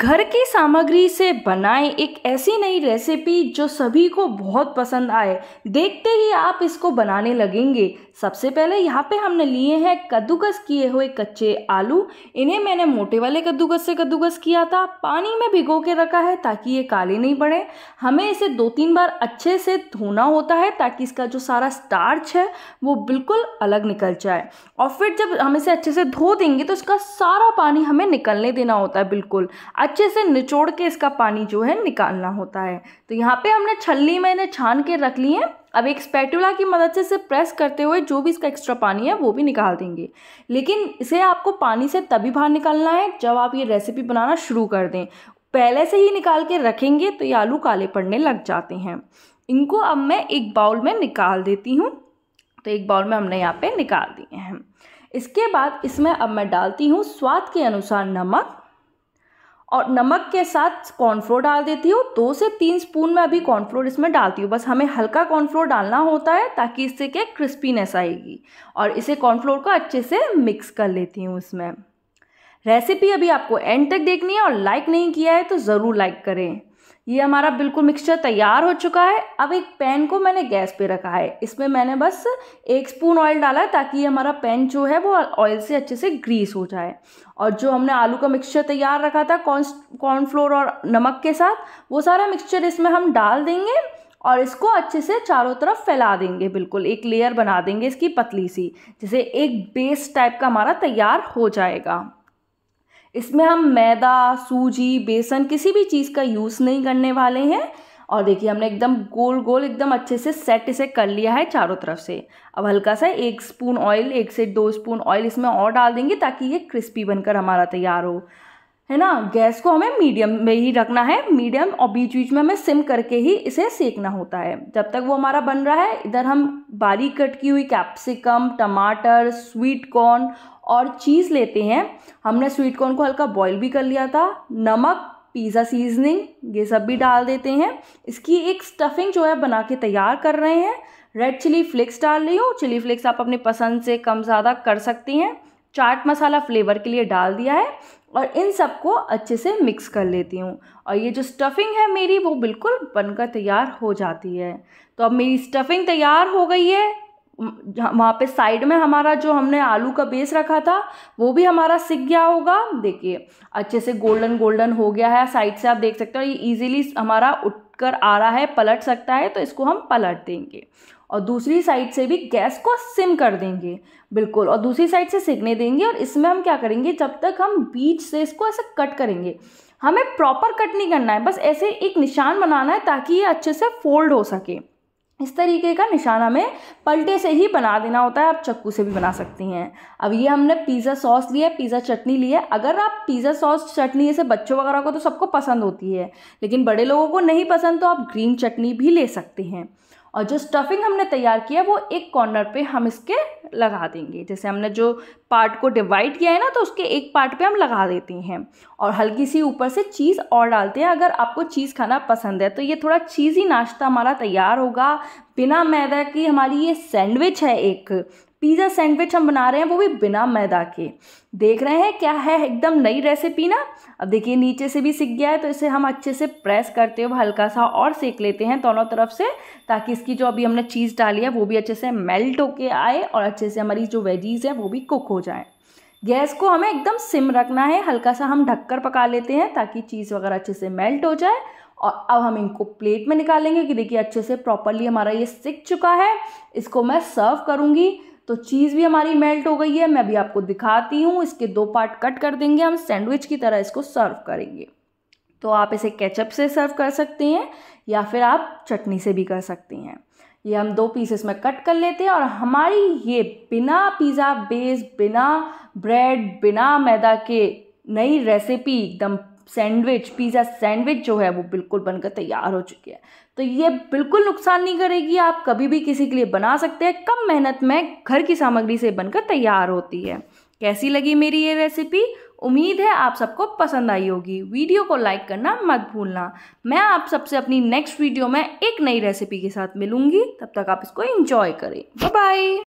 घर की सामग्री से बनाए एक ऐसी नई रेसिपी जो सभी को बहुत पसंद आए देखते ही आप इसको बनाने लगेंगे सबसे पहले यहाँ पे हमने लिए हैं कद्दूकस किए हुए कच्चे आलू इन्हें मैंने मोटे वाले कद्दूकस से कद्दूकस किया था पानी में भिगो के रखा है ताकि ये काले नहीं पड़े हमें इसे दो तीन बार अच्छे से धोना होता है ताकि इसका जो सारा स्टार्च है वो बिल्कुल अलग निकल जाए और फिर जब हम इसे अच्छे से धो देंगे तो इसका सारा पानी हमें निकलने देना होता है बिल्कुल अच्छे से निचोड़ के इसका पानी जो है निकालना होता है तो यहाँ पे हमने छलनी में इन्हें छान के रख ली है अब एक स्पैटुला की मदद से इसे प्रेस करते हुए जो भी इसका एक्स्ट्रा पानी है वो भी निकाल देंगे लेकिन इसे आपको पानी से तभी बाहर निकालना है जब आप ये रेसिपी बनाना शुरू कर दें पहले से ही निकाल के रखेंगे तो ये आलू काले पड़ने लग जाते हैं इनको अब मैं एक बाउल में निकाल देती हूँ तो एक बाउल में हमने यहाँ पे निकाल दिए हैं इसके बाद इसमें अब मैं डालती हूँ स्वाद के अनुसार नमक और नमक के साथ कॉर्नफ्लोर डाल देती हूँ दो से तीन स्पून में अभी कॉर्नफ्लोर इसमें डालती हूँ बस हमें हल्का कॉर्नफ्लोर डालना होता है ताकि इससे क्या क्रिस्पीनेस आएगी और इसे कॉर्नफ्लोर को अच्छे से मिक्स कर लेती हूँ इसमें रेसिपी अभी आपको एंड तक देखनी है और लाइक नहीं किया है तो ज़रूर लाइक करें ये हमारा बिल्कुल मिक्सचर तैयार हो चुका है अब एक पैन को मैंने गैस पे रखा है इसमें मैंने बस एक स्पून ऑयल डाला है ताकि ये हमारा पैन जो है वो ऑयल से अच्छे से ग्रीस हो जाए और जो हमने आलू का मिक्सचर तैयार रखा था कॉर्न कॉर्नफ्लोर और नमक के साथ वो सारा मिक्सचर इसमें हम डाल देंगे और इसको अच्छे से चारों तरफ फैला देंगे बिल्कुल एक लेयर बना देंगे इसकी पतली सी जिसे एक बेस टाइप का हमारा तैयार हो जाएगा इसमें हम मैदा सूजी बेसन किसी भी चीज़ का यूज़ नहीं करने वाले हैं और देखिए हमने एकदम गोल गोल एकदम अच्छे से सेट इसे कर लिया है चारों तरफ से अब हल्का सा एक स्पून ऑयल एक से दो स्पून ऑयल इसमें और डाल देंगे ताकि ये क्रिस्पी बनकर हमारा तैयार हो है ना गैस को हमें मीडियम में ही रखना है मीडियम और बीच बीच में हमें सिम करके ही इसे सेकना होता है जब तक वो हमारा बन रहा है इधर हम बारीक कट की हुई कैप्सिकम टमाटर स्वीट कॉर्न और चीज़ लेते हैं हमने स्वीट कॉर्न को हल्का बॉईल भी कर लिया था नमक पिज़्ज़ा सीजनिंग ये सब भी डाल देते हैं इसकी एक स्टफिंग जो है बना के तैयार कर रहे हैं रेड चिली फ्लेक्स डाल रही हो चिली फ्लेक्स आप अपने पसंद से कम ज़्यादा कर सकती हैं चाट मसाला फ्लेवर के लिए डाल दिया है और इन सबको अच्छे से मिक्स कर लेती हूँ और ये जो स्टफिंग है मेरी वो बिल्कुल बनकर तैयार हो जाती है तो अब मेरी स्टफिंग तैयार हो गई है वहाँ पे साइड में हमारा जो हमने आलू का बेस रखा था वो भी हमारा सिक गया होगा देखिए अच्छे से गोल्डन गोल्डन हो गया है साइड से आप देख सकते हो ये इजीली हमारा उठकर आ रहा है पलट सकता है तो इसको हम पलट देंगे और दूसरी साइड से भी गैस को सिम कर देंगे बिल्कुल और दूसरी साइड से सिकने देंगे और इसमें हम क्या करेंगे जब तक हम बीच से इसको ऐसे कट करेंगे हमें प्रॉपर कट नहीं करना है बस ऐसे एक निशान बनाना है ताकि ये अच्छे से फोल्ड हो सके इस तरीके का निशान हमें पलटे से ही बना देना होता है आप चक्कू से भी बना सकती हैं अब ये हमने पिज़्ज़ा सॉस लिया है पिज़्ज़ा चटनी लिया है अगर आप पिज़्ज़ा सॉस चटनी जैसे बच्चों वगैरह को तो सबको पसंद होती है लेकिन बड़े लोगों को नहीं पसंद तो आप ग्रीन चटनी भी ले सकते हैं और जो स्टफिंग हमने तैयार किया वो एक कॉर्नर पे हम इसके लगा देंगे जैसे हमने जो पार्ट को डिवाइड किया है ना तो उसके एक पार्ट पे हम लगा देते हैं और हल्की सी ऊपर से चीज़ और डालते हैं अगर आपको चीज़ खाना पसंद है तो ये थोड़ा चीज़ी नाश्ता हमारा तैयार होगा बिना मैदा की हमारी ये सैंडविच है एक पिज़्ज़ा सैंडविच हम बना रहे हैं वो भी बिना मैदा के देख रहे हैं क्या है एकदम नई रेसिपी ना अब देखिए नीचे से भी सीख गया है तो इसे हम अच्छे से प्रेस करते हुए हल्का सा और सेक लेते हैं दोनों तरफ से ताकि इसकी जो अभी हमने चीज़ डाली है वो भी अच्छे से मेल्ट होके आए और अच्छे से हमारी जो वेजीज़ हैं वो भी कुक हो जाएँ गैस को हमें एकदम सिम रखना है हल्का सा हम ढककर पका लेते हैं ताकि चीज़ वगैरह अच्छे से मेल्ट हो जाए और अब हम इनको प्लेट में निकालेंगे कि देखिए अच्छे से प्रॉपरली हमारा ये सिक चुका है इसको मैं सर्व करूँगी तो चीज़ भी हमारी मेल्ट हो गई है मैं भी आपको दिखाती हूँ इसके दो पार्ट कट कर देंगे हम सैंडविच की तरह इसको सर्व करेंगे तो आप इसे केचप से सर्व कर सकते हैं या फिर आप चटनी से भी कर सकते हैं ये हम दो पीसेस में कट कर लेते हैं और हमारी ये बिना पिज़्ज़ा बेस बिना ब्रेड बिना मैदा के नई रेसिपी एकदम सैंडविच पिज़्ज़ा सैंडविच जो है वो बिल्कुल बनकर तैयार हो चुकी है तो ये बिल्कुल नुकसान नहीं करेगी आप कभी भी किसी के लिए बना सकते हैं कम मेहनत में घर की सामग्री से बनकर तैयार होती है कैसी लगी मेरी ये रेसिपी उम्मीद है आप सबको पसंद आई होगी वीडियो को लाइक करना मत भूलना मैं आप सबसे अपनी नेक्स्ट वीडियो में एक नई रेसिपी के साथ मिलूंगी तब तक आप इसको इंजॉय करें बाय